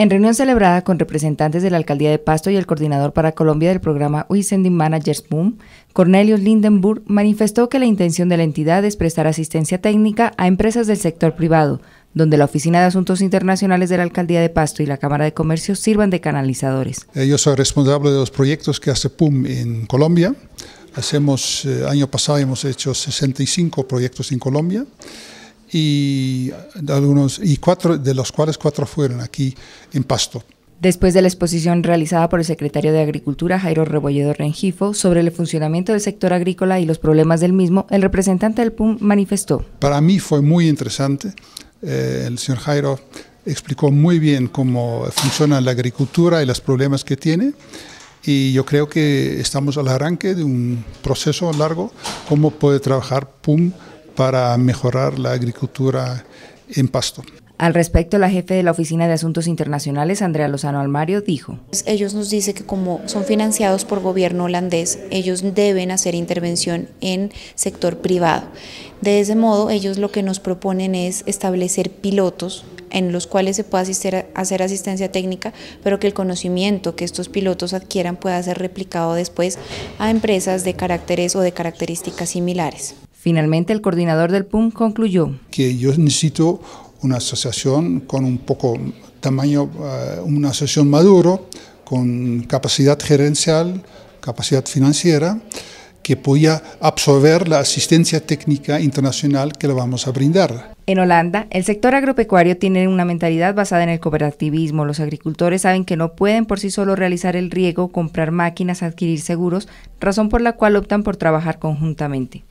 En reunión celebrada con representantes de la Alcaldía de Pasto y el coordinador para Colombia del programa We Sending Managers Boom, Cornelius Lindenburg manifestó que la intención de la entidad es prestar asistencia técnica a empresas del sector privado, donde la Oficina de Asuntos Internacionales de la Alcaldía de Pasto y la Cámara de Comercio sirvan de canalizadores. Yo soy responsable de los proyectos que hace PUM en Colombia. Hacemos, eh, año pasado hemos hecho 65 proyectos en Colombia y, algunos, y cuatro, de los cuales cuatro fueron aquí en Pasto. Después de la exposición realizada por el secretario de Agricultura Jairo Rebolledo Rengifo sobre el funcionamiento del sector agrícola y los problemas del mismo, el representante del PUM manifestó. Para mí fue muy interesante. Eh, el señor Jairo explicó muy bien cómo funciona la agricultura y los problemas que tiene. Y yo creo que estamos al arranque de un proceso largo, cómo puede trabajar PUM para mejorar la agricultura en pasto. Al respecto, la jefe de la Oficina de Asuntos Internacionales, Andrea Lozano Almario, dijo. Ellos nos dicen que como son financiados por gobierno holandés, ellos deben hacer intervención en sector privado. De ese modo, ellos lo que nos proponen es establecer pilotos en los cuales se pueda hacer asistencia técnica, pero que el conocimiento que estos pilotos adquieran pueda ser replicado después a empresas de caracteres o de características similares. Finalmente, el coordinador del PUM concluyó. Que yo necesito una asociación con un poco tamaño, eh, una asociación maduro, con capacidad gerencial, capacidad financiera, que pueda absorber la asistencia técnica internacional que le vamos a brindar. En Holanda, el sector agropecuario tiene una mentalidad basada en el cooperativismo. Los agricultores saben que no pueden por sí solos realizar el riego, comprar máquinas, adquirir seguros, razón por la cual optan por trabajar conjuntamente.